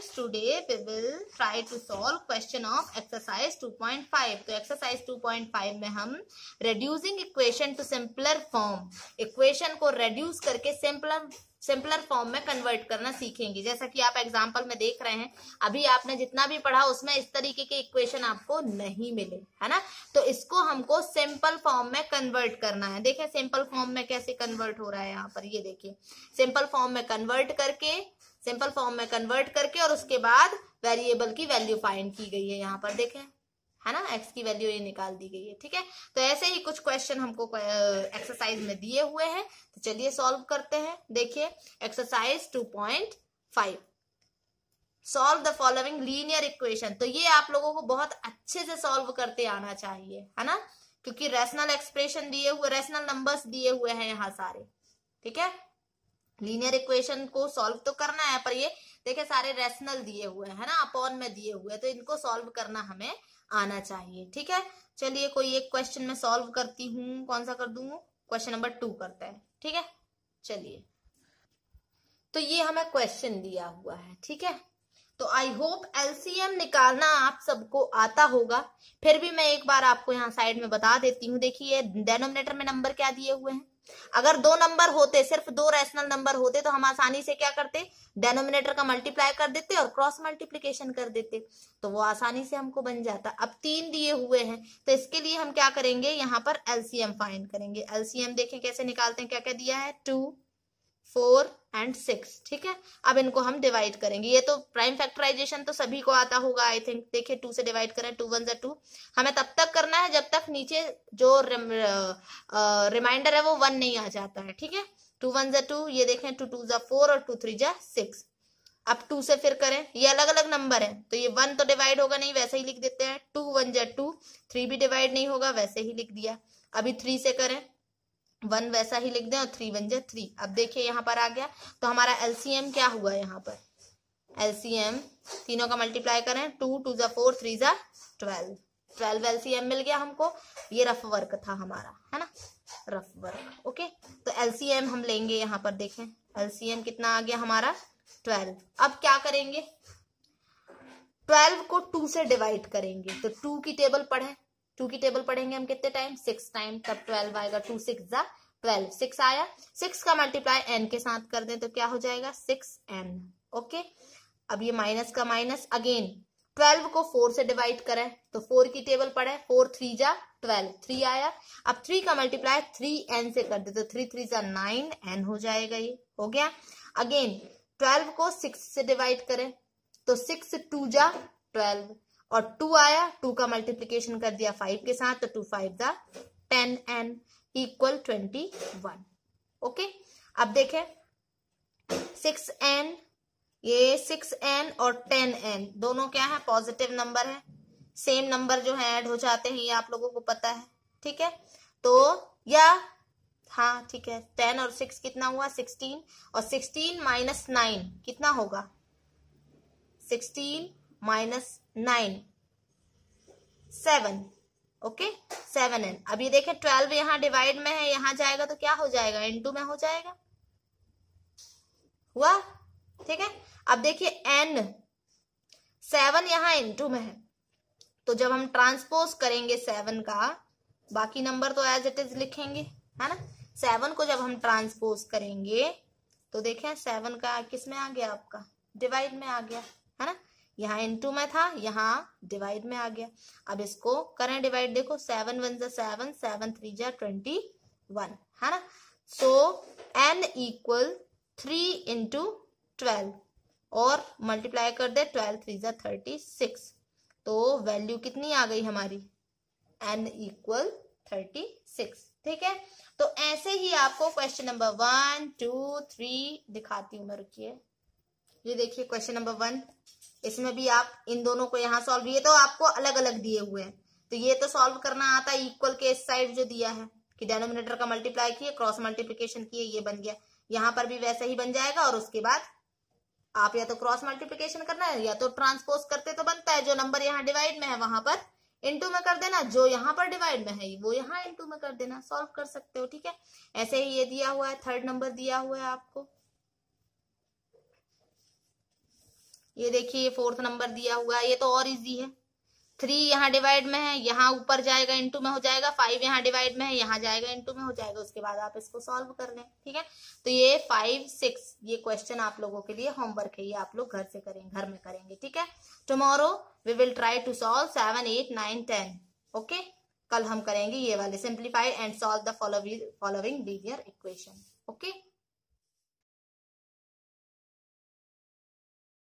Friends, today we will try to solve question of exercise 2.5. तो exercise 2.5 में हम reducing equation to simpler form, equation को reduce करके simpler simpler form में convert करना सीखेंगे जैसा कि आप एग्जांपल में देख रहे हैं अभी आपने जितना भी पढ़ा उसमें इस तरीके के इक्वेशन आपको नहीं मिले है ना तो इसको हमको सिंपल फॉर्म में कन्वर्ट करना है देखिए सिंपल फॉर्म में कैसे कन्वर्ट हो रहा है यहाँ पर ये देखिए सिंपल फॉर्म में कन्वर्ट करके सिंपल फॉर्म में कन्वर्ट करके और उसके बाद वेरिएबल की वैल्यू फाइंड की गई है यहाँ पर देखें है ना एक्स की वैल्यू ये निकाल दी गई है ठीक है तो ऐसे ही कुछ क्वेश्चन हमको एक्सरसाइज में दिए हुए हैं तो चलिए सॉल्व करते हैं देखिए exercise two point five solve the following linear equation तो ये आप लोगों को बहुत अच्छे से सॉल्व करते आना चाहिए है ना क्योंकि रेशनल एक्सप्रेशन दिए हुए रेशनल नंबर्स दिए हुए हैं यहाँ सारे ठीक है लीनियर इक्वेशन को सॉल्व तो करना है पर ये देखे सारे रेशनल दिए हुए हैं ना अपॉन में दिए हुए तो इनको सॉल्व करना हमें आना चाहिए ठीक है चलिए कोई एक क्वेश्चन में सॉल्व करती हूँ कौन सा कर दू क्वेश्चन नंबर टू करते हैं ठीक है चलिए तो ये हमें क्वेश्चन दिया हुआ है ठीक है तो आई होप एलसीएम निकालना आप सबको आता होगा फिर भी मैं एक बार आपको यहाँ साइड में बता देती हूँ देखिए डेनोमिनेटर में नंबर क्या दिए हुए हैं अगर दो नंबर होते सिर्फ दो रैशनल नंबर होते तो हम आसानी से क्या करते डेनोमिनेटर का मल्टीप्लाई कर देते और क्रॉस मल्टीप्लीकेशन कर देते तो वो आसानी से हमको बन जाता अब तीन दिए हुए हैं तो इसके लिए हम क्या करेंगे यहाँ पर एलसीएम फाइन करेंगे एलसीएम देखें कैसे निकालते हैं क्या क्या दिया है टू फोर एंड सिक्स ठीक है अब इनको हम डिवाइड करेंगे ये तो प्राइम फैक्टराइजेशन तो सभी को आता होगा आई थिंक देखिए टू से डिवाइड करें टू वन जै टू हमें तब तक करना है जब तक नीचे जो रिमाइंडर है वो वन नहीं आ जाता है ठीक है टू वन जै टू ये देखें टू टू जा फोर और टू थ्री जा सिक्स अब टू से फिर करें ये अलग अलग नंबर है तो ये वन तो डिवाइड होगा नहीं वैसे ही लिख देते हैं टू वन जा टू थ्री भी डिवाइड नहीं होगा वैसे ही लिख दिया अभी थ्री से करें वन वैसा ही लिख दें और थ्री वन जे थ्री अब देखिए यहाँ पर आ गया तो हमारा एलसीएम क्या हुआ यहाँ पर एलसीएम तीनों का मल्टीप्लाई करें टू टू जो फोर थ्री जो ट्वेल्व ट्वेल्व एलसीएम मिल गया हमको ये रफ वर्क था हमारा है ना रफ वर्क ओके तो एलसीएम हम लेंगे यहाँ पर देखें एलसीएम कितना आ गया हमारा ट्वेल्व अब क्या करेंगे ट्वेल्व को टू से डिवाइड करेंगे तो टू की टेबल पढ़ें टू की टेबल पढ़ेंगे हम कितने टाइम सिक्स टाइम तब ट्वेल्व आएगा टू सिक्स जा ट्वेल्व सिक्स आया सिक्स का मल्टीप्लाई एन के साथ कर दें तो क्या हो जाएगा सिक्स एन ओके अब ये माइनस का माइनस अगेन ट्वेल्व को फोर से डिवाइड करें तो फोर की टेबल पढ़े फोर थ्री जा ट्वेल्व थ्री आया अब थ्री का मल्टीप्लाई थ्री एन से कर दे तो थ्री थ्री जा नाइन एन हो जाएगा ये हो गया अगेन ट्वेल्व को सिक्स से डिवाइड करें तो सिक्स टू जा ट्वेल्व और टू आया टू का मल्टीप्लीकेशन कर दिया फाइव के साथ तो two five the ten n equal twenty one okay अब देखें सिक्स एन ये सिक्स एन और टेन एन दोनों क्या है पॉजिटिव नंबर है सेम नंबर जो है ऐड हो जाते हैं ये आप लोगों को पता है ठीक है तो या हाँ ठीक है टेन और सिक्स कितना हुआ सिक्सटीन और सिक्सटीन माइनस नाइन कितना होगा sixteen minus nine seven okay seven n अब ये देखें ट्वेल्व यहाँ डिवाइड में है यहाँ जाएगा तो क्या हो जाएगा एन टू में हो जाएगा हुआ ठीक है अब देखिए एन सेवन यहाँ एन टू में है तो जब हम ट्रांसपोज करेंगे सेवन का बाकी नंबर तो एज इट इज लिखेंगे है ना सेवन को जब हम ट्रांसपोज करेंगे तो देखें सेवन का किस में आ गया आपका डिवाइड में आ गया है ना यहाँ इनटू में था यहाँ डिवाइड में आ गया अब इसको करें डिवाइड देखो सेवन वन जो सेवन सेवन थ्री जो ट्वेंटी वन है ना so n equal three into twelve और मल्टीप्लाई कर दे ट्वेल्व थ्री जो थर्टी सिक्स तो वैल्यू कितनी आ गई हमारी एन इक्वल थर्टी सिक्स ठीक है तो ऐसे ही आपको question number one two three दिखाती हूँ मैं रुकिए ये देखिए क्वेश्चन नंबर वन इसमें भी आप इन दोनों को यहाँ सॉल्व ये तो आपको अलग अलग दिए हुए हैं तो ये तो सॉल्व करना आता है इक्वल के इस साइड जो दिया है कि डेनोमिनेटर का मल्टीप्लाई किए क्रॉस मल्टीप्लीकेशन किए ये बन गया यहाँ पर भी वैसा ही बन जाएगा और उसके बाद आप या तो क्रॉस मल्टीप्लीकेशन करना है या तो ट्रांसपोज करते तो बनता है जो नंबर यहाँ डिवाइड में है वहां पर इंटू में कर देना जो यहाँ पर डिवाइड में है वो यहाँ इंटू में कर देना सॉल्व कर सकते हो ठीक है ऐसे ही ये दिया हुआ है थर्ड नंबर दिया हुआ है आपको ये देखिए ये फोर्थ नंबर दिया हुआ है ये तो और इजी है थ्री यहाँ डिवाइड में है यहाँ ऊपर जाएगा इंटू में हो जाएगा फाइव यहाँ डिवाइड में है यहाँ जाएगा इंटू में हो जाएगा उसके बाद आप इसको सॉल्व कर लें ठीक है तो ये फाइव सिक्स ये क्वेश्चन आप लोगों के लिए होमवर्क है ये आप लोग घर से करें घर में करेंगे ठीक है tomorrow we will try to solve seven eight nine ten okay कल हम करेंगे ये वाले simplify and solve the following linear equation okay